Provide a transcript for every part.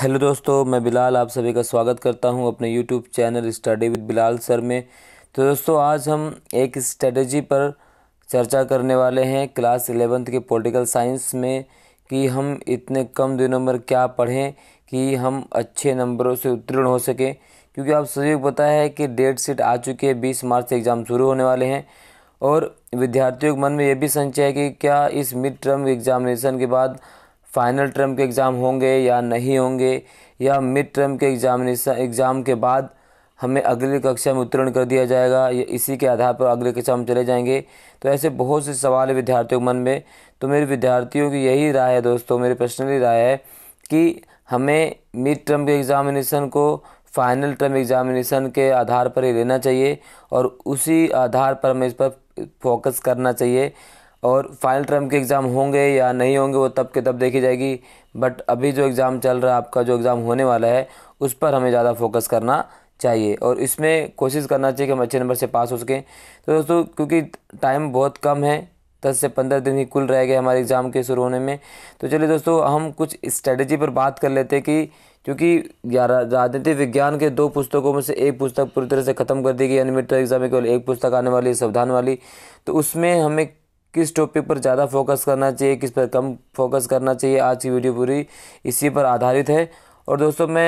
hello दोस्तों मैं बिलाल आप सभी का स्वागत करता हूं अपने YouTube channel study with Bilal sir में तो दोस्तों आज हम एक स्ट्रेटजी पर चर्चा करने वाले हैं क्लास एलेवेंथ के पॉलिटिकल साइंस में कि हम इतने कम दिनों में क्या पढ़ें कि हम अच्छे नंबरों से उत्तीर्ण हो सकें क्योंकि आप सभी को पता है कि डेट शीट आ चुकी है बीस मार्च से एग्ज़ाम शुरू होने वाले हैं और विद्यार्थियों के मन में ये भी संचय है कि क्या इस मिड टर्म एग्ज़ामिनेशन के बाद फाइनल टर्म के एग्ज़ाम होंगे या नहीं होंगे या मिड टर्म के एग्ज़ामिनेशन एग्ज़ाम के बाद हमें अगली कक्षा में उत्तीर्ण कर दिया जाएगा या इसी के आधार पर अगली कक्षा में चले जाएंगे तो ऐसे बहुत से सवाल है विद्यार्थियों के मन में तो मेरे विद्यार्थियों की यही राय है दोस्तों मेरी पर्सनली राय है कि हमें मिड टर्म के एग्ज़ामिनेशन को फाइनल टर्म एग्ज़ामिनेशन के आधार पर ही लेना चाहिए और उसी आधार पर हमें इस पर फोकस करना चाहिए और फाइनल टर्म के एग्ज़ाम होंगे या नहीं होंगे वो तब के तब देखी जाएगी बट अभी जो एग्ज़ाम चल रहा है आपका जो एग्ज़ाम होने वाला है उस पर हमें ज़्यादा फोकस करना चाहिए और इसमें कोशिश करना चाहिए कि हम अच्छे नंबर से पास हो सकें तो दोस्तों क्योंकि टाइम बहुत कम है दस से पंद्रह दिन ही कुल रह गए हमारे एग्ज़ाम के शुरू होने में तो चलिए दोस्तों हम कुछ स्ट्रेटजी पर बात कर लेते हैं कि क्योंकि राजनीति विज्ञान के दो पुस्तकों में से एक पुस्तक पूरी तरह से ख़त्म कर दी गई यानी मिड एग्ज़ाम में केवल एक पुस्तक आने वाली है संविधान वाली तो उसमें हमें किस टॉपिक पर ज़्यादा फोकस करना चाहिए किस पर कम फोकस करना चाहिए आज की वीडियो पूरी इसी पर आधारित है और दोस्तों मैं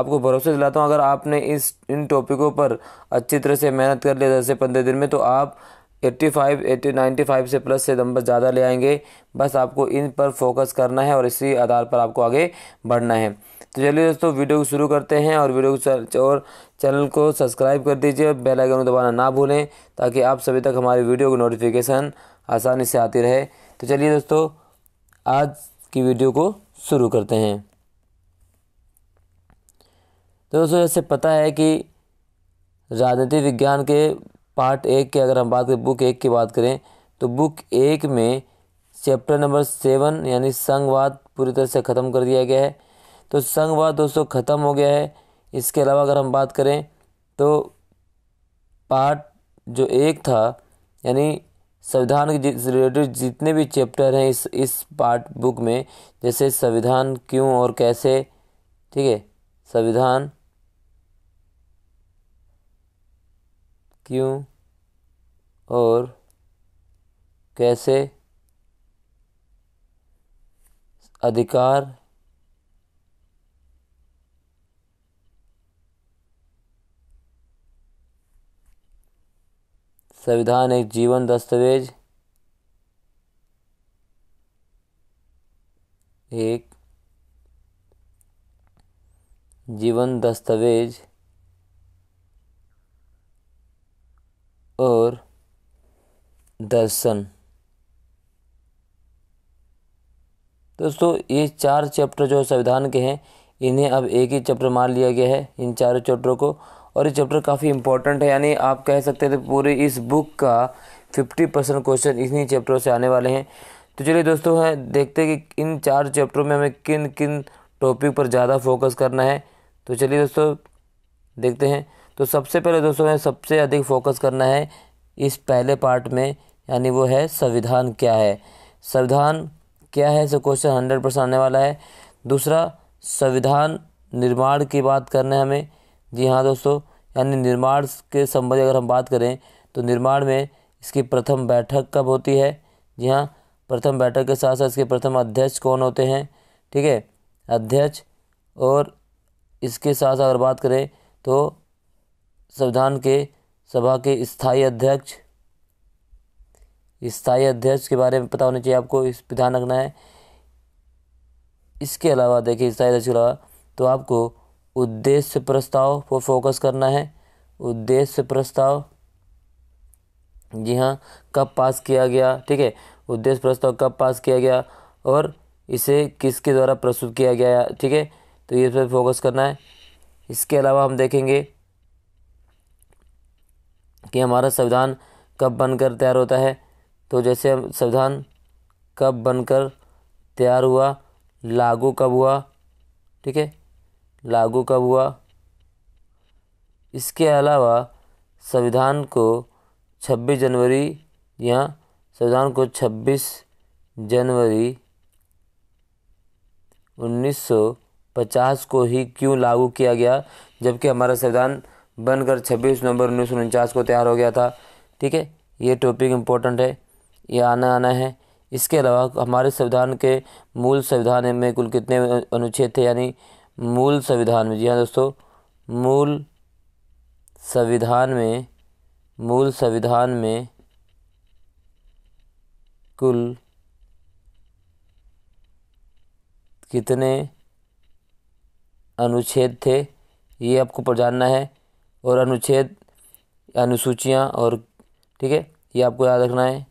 आपको भरोसा दिलाता हूँ अगर आपने इस इन टॉपिकों पर अच्छी तरह से मेहनत कर लिया दस से पंद्रह दिन में तो आप 85, 80, 95 से प्लस से नंबर ज़्यादा ले आएंगे बस आपको इन पर फोकस करना है और इसी आधार पर आपको आगे बढ़ना है तो चलिए दोस्तों वीडियो को शुरू करते हैं और वीडियो को और चैनल को सब्सक्राइब कर दीजिए बेल आइकन दबाना ना भूलें ताकि आप सभी तक हमारी वीडियो की नोटिफिकेशन आसानी से आती रहे तो चलिए दोस्तों आज की वीडियो को शुरू करते हैं तो दोस्तों जैसे पता है कि राजनीति विज्ञान के पार्ट एक के अगर हम बात करें बुक एक की बात करें तो बुक एक में चैप्टर नंबर सेवन यानी संघवाद पूरी तरह से ख़त्म कर दिया गया है तो संघवाद दोस्तों ख़त्म हो गया है इसके अलावा अगर हम बात करें तो पार्ट जो एक था यानी संविधान के रिलेटेड जितने भी चैप्टर हैं इस इस पार्ट बुक में जैसे संविधान क्यों और कैसे ठीक है संविधान क्यों और कैसे अधिकार संविधान एक जीवन दस्तावेज एक जीवन दस्तावेज और दर्शन दोस्तों ये चार चैप्टर जो संविधान के हैं इन्हें अब एक ही चैप्टर मान लिया गया है इन चारों चैप्टरों को और ये चैप्टर काफ़ी इंपॉर्टेंट है यानी आप कह सकते थे पूरी इस बुक का फिफ्टी परसेंट क्वेश्चन इन्हीं चैप्टरों से आने वाले हैं तो चलिए दोस्तों हैं देखते हैं कि इन चार चैप्टरों में हमें किन किन टॉपिक पर ज़्यादा फोकस करना है तो चलिए दोस्तों देखते हैं तो सबसे पहले दोस्तों हमें सबसे अधिक फोकस करना है इस पहले पार्ट में यानी वो है संविधान क्या है संविधान क्या है सो क्वेश्चन हंड्रेड परसेंट आने वाला है दूसरा संविधान निर्माण की बात करना है हमें जी हाँ दोस्तों यानी निर्माण के संबंध अगर हम बात करें तो निर्माण में इसकी प्रथम बैठक कब होती है जी हाँ प्रथम बैठक के साथ साथ इसके प्रथम अध्यक्ष कौन होते हैं ठीक है अध्यक्ष और इसके साथ अगर बात करें तो संविधान के सभा के स्थाई अध्यक्ष स्थाई अध्यक्ष के बारे में पता होना चाहिए आपको इस ध्यान रखना है इसके अलावा देखिए स्थाई अध्यक्ष के अलावा तो आपको उद्देश्य प्रस्ताव पर फोकस करना है उद्देश्य प्रस्ताव जी हाँ कब पास किया गया ठीक है उद्देश्य प्रस्ताव कब पास किया गया और इसे किसके द्वारा प्रस्तुत किया गया ठीक है तो ये पर फोकस करना है इसके अलावा हम देखेंगे कि हमारा संविधान कब बनकर तैयार होता है तो जैसे हम संविधान कब बनकर तैयार हुआ लागू कब हुआ ठीक है लागू कब हुआ इसके अलावा संविधान को 26 जनवरी या संविधान को 26 जनवरी 1950 को ही क्यों लागू किया गया जबकि हमारा संविधान बनकर 26 नवंबर उन्नीस को तैयार हो गया था ठीक है ये टॉपिक इम्पोर्टेंट है ये आना आना है इसके अलावा हमारे संविधान के मूल संविधान में कुल कितने अनुच्छेद थे यानी मूल संविधान में जी हाँ दोस्तों मूल संविधान में मूल संविधान में कुल कितने अनुच्छेद थे ये आपको जानना है और अनुच्छेद अनुसूचियाँ और ठीक है ये आपको याद रखना है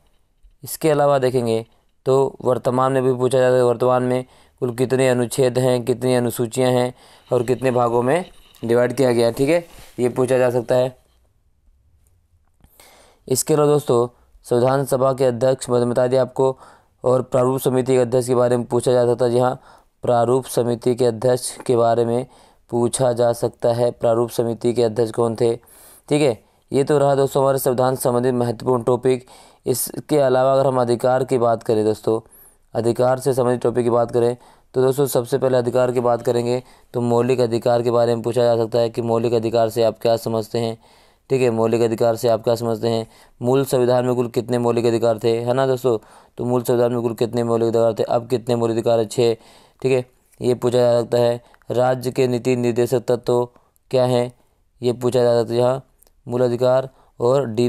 इसके अलावा देखेंगे तो वर्तमान में भी पूछा जाता है वर्तमान में कुल कितने अनुच्छेद हैं कितनी अनुसूचियाँ हैं और कितने भागों में डिवाइड किया गया है ठीक है ये पूछा जा सकता है इसके अलावा दोस्तों संविधान सभा के अध्यक्ष बता दिया आपको और प्रारूप समिति के अध्यक्ष के बारे में पूछा जा सकता है जी हाँ प्रारूप समिति के अध्यक्ष के बारे में पूछा जा सकता है प्रारूप समिति के अध्यक्ष कौन थे ठीक है ये तो रहा दोस्तों हमारे संविधान संबंधित महत्वपूर्ण टॉपिक इसके अलावा अगर हम अधिकार की बात करें दोस्तों अधिकार से संबंधित टॉपिक की बात करें तो दोस्तों सबसे पहले अधिकार की बात करेंगे तो मौलिक अधिकार के बारे में पूछा जा सकता है कि मौलिक अधिकार से आप क्या समझते हैं ठीक है मौलिक अधिकार से आप क्या समझते हैं मूल संविधान में कुल कितने मौलिक अधिकार थे है ना दोस्तों तो मूल संविधान में कुल कितने मौलिक अधिकार थे अब कितने मौलिक अधिकार छः ठीक है ये पूछा जा सकता है राज्य के नीति निर्देशक तत्व क्या हैं ये पूछा जा सकता है यहाँ मूल अधिकार और डी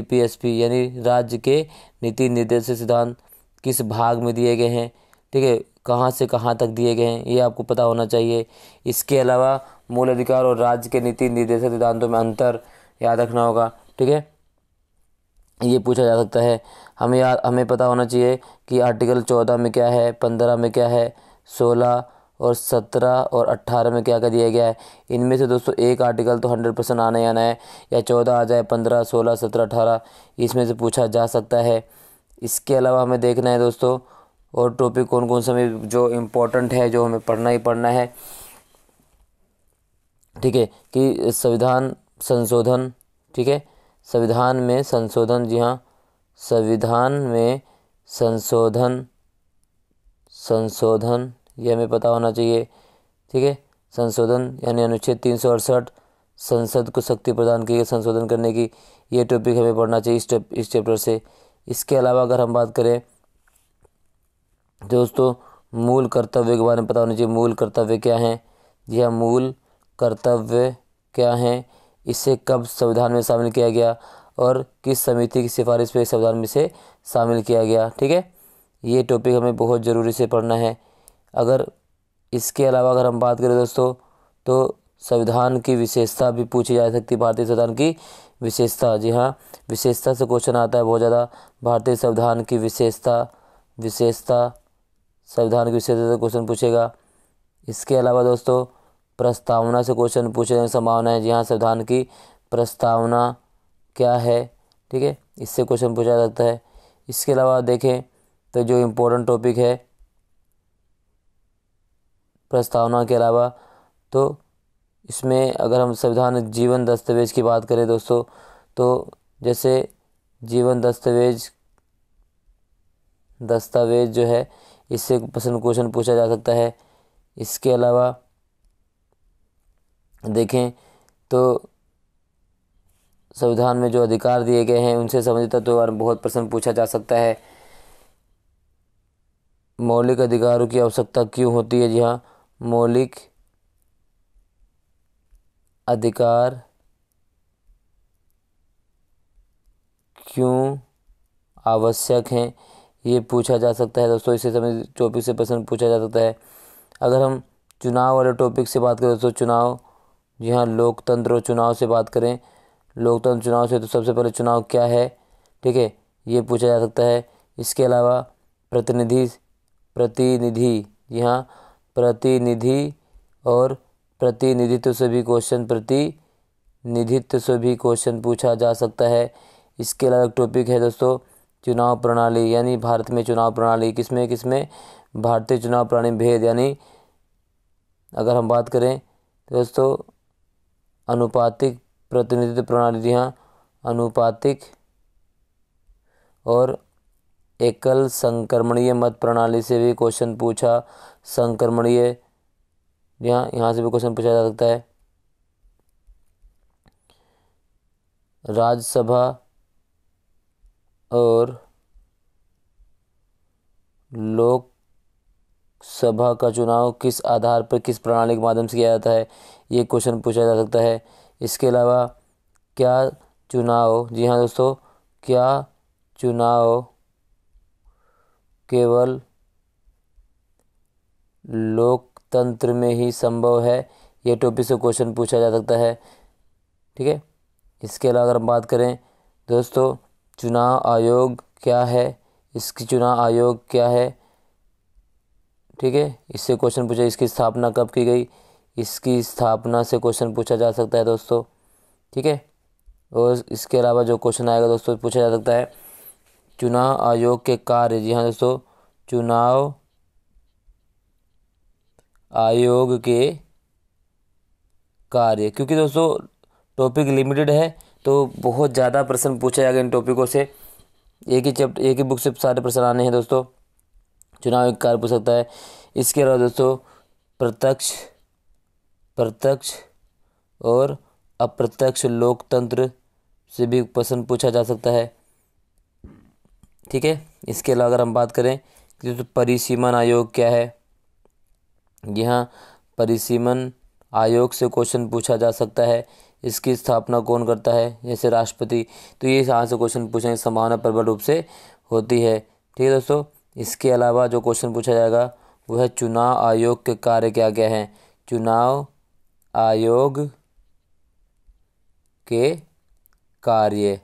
यानी राज्य के नीति निर्देशक सिद्धांत किस भाग में दिए गए हैं ठीक है कहाँ से कहाँ तक दिए गए हैं ये आपको पता होना चाहिए इसके अलावा मूल अधिकार और राज्य के नीति निर्देशक सिद्धांतों में अंतर याद रखना होगा ठीक है ये पूछा जा सकता है हमें याद हमें पता होना चाहिए कि आर्टिकल चौदह में क्या है पंद्रह में क्या है सोलह और सत्रह और अट्ठारह में क्या क्या दिया गया है इनमें से दोस्तों एक आर्टिकल तो हंड्रेड परसेंट आना ही आना है या चौदह आ जाए पंद्रह सोलह सत्रह अट्ठारह इसमें से पूछा जा सकता है इसके अलावा हमें देखना है दोस्तों और टॉपिक कौन कौन सा जो इम्पोर्टेंट है जो हमें पढ़ना ही पढ़ना है ठीक है कि संविधान संशोधन ठीक है संविधान में संशोधन जी हाँ संविधान में संशोधन संशोधन ये हमें पता होना चाहिए ठीक है संशोधन यानी अनुच्छेद तीन सौ अड़सठ संसद को शक्ति प्रदान की संशोधन करने की ये टॉपिक हमें पढ़ना चाहिए इस चैप्टर से इसके अलावा अगर हम बात करें दोस्तों मूल कर्तव्य के बारे में पता होना चाहिए मूल कर्तव्य क्या हैं जी हाँ मूल कर्तव्य क्या हैं इसे कब संविधान में शामिल किया गया और किस समिति की सिफारिश पर संविधान में से शामिल किया गया ठीक है ये टॉपिक हमें बहुत ज़रूरी से पढ़ना है अगर इसके अलावा अगर हम बात करें दोस्तों तो संविधान की विशेषता भी पूछी जा सकती भारतीय संविधान की विशेषता जी हाँ विशेषता से क्वेश्चन आता है बहुत ज़्यादा भारतीय संविधान की विशेषता विशेषता संविधान की विशेषता से क्वेश्चन पूछेगा इसके अलावा दोस्तों प्रस्तावना से क्वेश्चन पूछने की संभावना है जी हाँ संविधान की प्रस्तावना क्या है ठीक है इससे क्वेश्चन पूछा जाता है इसके अलावा देखें तो जो इम्पोर्टेंट टॉपिक है प्रस्तावना के अलावा तो इसमें अगर हम संविधान जीवन दस्तावेज़ की बात करें दोस्तों तो जैसे जीवन दस्तावेज़ दस्तावेज़ जो है इससे प्रश्न क्वेश्चन पूछा जा सकता है इसके अलावा देखें तो संविधान में जो अधिकार दिए गए हैं उनसे संबंधित तत्व तो बहुत प्रश्न पूछा जा सकता है मौलिक अधिकारों की आवश्यकता क्यों होती है जी हाँ मौलिक अधिकार क्यों आवश्यक हैं ये पूछा जा सकता है दोस्तों इसे समय टॉपिक से प्रश्न पूछा जा सकता है अगर हम चुनाव वाले टॉपिक से बात करें दोस्तों चुनाव जी हाँ लोकतंत्र और चुनाव से बात करें लोकतंत्र चुनाव से तो सबसे पहले चुनाव क्या है ठीक है ये पूछा जा सकता है इसके अलावा प्रतिनिधि प्रतिनिधि जी हाँ प्रतिनिधि और प्रतिनिधित्व से भी क्वेश्चन प्रतिनिधित्व से भी क्वेश्चन पूछा जा सकता है इसके अलावा टॉपिक है दोस्तों चुनाव प्रणाली यानी भारत में चुनाव प्रणाली किसमें किसमें भारतीय चुनाव प्रणाली भेद यानी अगर हम बात करें तो दोस्तों अनुपातिक प्रतिनिधित्व प्रणाली जी हाँ अनुपातिक और एकल संक्रमणीय मत प्रणाली से भी क्वेश्चन पूछा संक्रमणीय यहाँ यहाँ से भी क्वेश्चन पूछा जा सकता है राज्यसभा और लोकसभा का चुनाव किस आधार पर किस प्रणाली के माध्यम से किया जाता है ये क्वेश्चन पूछा जा सकता है इसके अलावा क्या चुनाव जी हाँ दोस्तों क्या चुनाव केवल लोक तंत्र में ही संभव है ये टोपी से क्वेश्चन पूछा जा सकता है ठीक है इसके अलावा अगर हम बात करें दोस्तों चुनाव आयोग क्या है इसकी चुनाव आयोग क्या है ठीक है इससे क्वेश्चन पूछा इसकी स्थापना कब की गई इसकी स्थापना से क्वेश्चन पूछा जा सकता है दोस्तों ठीक है और इसके अलावा जो क्वेश्चन आएगा दोस्तों पूछा जा सकता है चुनाव आयोग के कार्य जी हाँ दोस्तों चुनाव आयोग के कार्य क्योंकि दोस्तों टॉपिक लिमिटेड है तो बहुत ज़्यादा प्रश्न पूछे जाएगा इन टॉपिकों से एक ही चैप्टर एक ही बुक से सारे प्रश्न आने हैं दोस्तों चुनाव एक कार्य पूछ सकता है इसके अलावा दोस्तों प्रत्यक्ष प्रत्यक्ष और अप्रत्यक्ष लोकतंत्र से भी प्रश्न पूछा जा सकता है ठीक है इसके अलावा अगर हम बात करें तो परिसीमन आयोग क्या है यहाँ परिसीमन आयोग से क्वेश्चन पूछा जा सकता है इसकी स्थापना कौन करता है जैसे राष्ट्रपति तो ये यहाँ से क्वेश्चन पूछने की संभावना प्रबल रूप से होती है ठीक है दोस्तों इसके अलावा जो क्वेश्चन पूछा जाएगा वह है चुनाव आयोग के कार्य क्या क्या हैं चुनाव आयोग के कार्य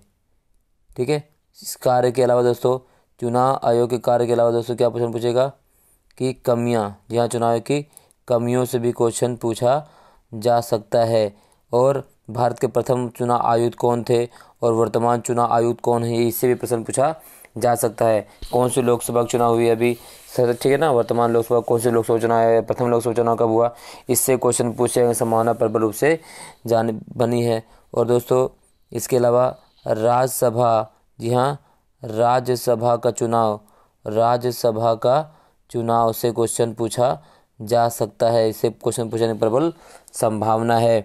ठीक है इस कार्य के अलावा दोस्तों चुनाव आयोग के कार्य के अलावा दोस्तों क्या क्वेश्चन पूछेगा की कमियाँ यहाँ चुनाव की कमियों से भी क्वेश्चन पूछा जा सकता है और भारत के प्रथम चुनाव आयुक्त कौन थे और वर्तमान चुनाव आयुक्त कौन है इससे भी प्रश्न पूछा जा सकता है कौन से लोकसभा चुनाव हुई अभी सर ठीक है ना वर्तमान लोकसभा कौन से लोकसभा चुनाव है प्रथम लोकसभा चुनाव कब हुआ इससे क्वेश्चन पूछे गए संभावना प्रबल रूप से जान बनी है और दोस्तों इसके अलावा राज्यसभा जी हाँ राज्यसभा का चुनाव राज्यसभा का चुनाव से क्वेश्चन पूछा जा सकता है इससे क्वेश्चन पूछने प्रबल संभावना है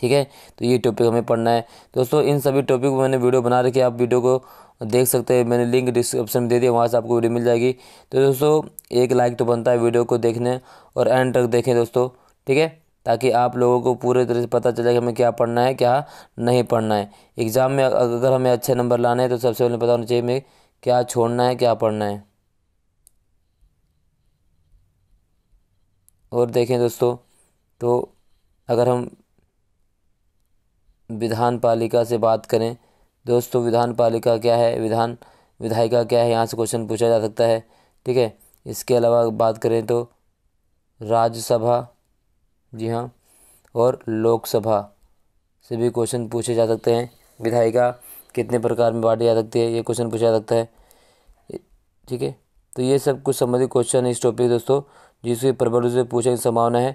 ठीक है तो ये टॉपिक हमें पढ़ना है दोस्तों इन सभी टॉपिक को मैंने वीडियो बना रखी आप वीडियो को देख सकते हैं मैंने लिंक डिस्क्रिप्शन में दे दिया वहाँ से आपको वीडियो मिल जाएगी तो दोस्तों एक लाइक तो बनता है वीडियो को देखने और एंड तक देखें दोस्तों ठीक है ताकि आप लोगों को पूरे तरह से पता चले कि हमें क्या पढ़ना है क्या नहीं पढ़ना है एग्ज़ाम में अगर हमें अच्छे नंबर लाने हैं तो सबसे पहले पता होना चाहिए हमें क्या छोड़ना है क्या पढ़ना है और देखें दोस्तों तो अगर हम विधान पालिका से बात करें दोस्तों विधान पालिका क्या है विधान विधायिका क्या है यहाँ से क्वेश्चन पूछा जा सकता है ठीक है इसके अलावा बात करें तो राज्यसभा जी हाँ और लोकसभा से भी क्वेश्चन पूछे जा सकते हैं विधायिका कितने प्रकार में बांटी जा सकती है ये क्वेश्चन पूछा जा सकता है ठीक है तो ये सब कुछ संबंधित क्वेश्चन इस टॉपिक दोस्तों जिसके प्रबल से पूछने की संभावना है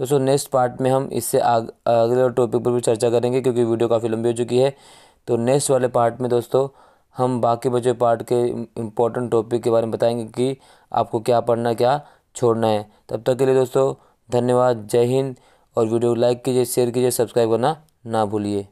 दोस्तों नेक्स्ट पार्ट में हम इससे अगले टॉपिक पर भी चर्चा करेंगे क्योंकि वीडियो काफ़ी लंबी हो चुकी है तो नेक्स्ट वाले पार्ट में दोस्तों हम बाकी बचे पार्ट के इम्पोर्टेंट टॉपिक के बारे में बताएंगे कि आपको क्या पढ़ना क्या छोड़ना है तब तक के लिए दोस्तों धन्यवाद जय हिंद और वीडियो लाइक कीजिए शेयर कीजिए सब्सक्राइब करना ना भूलिए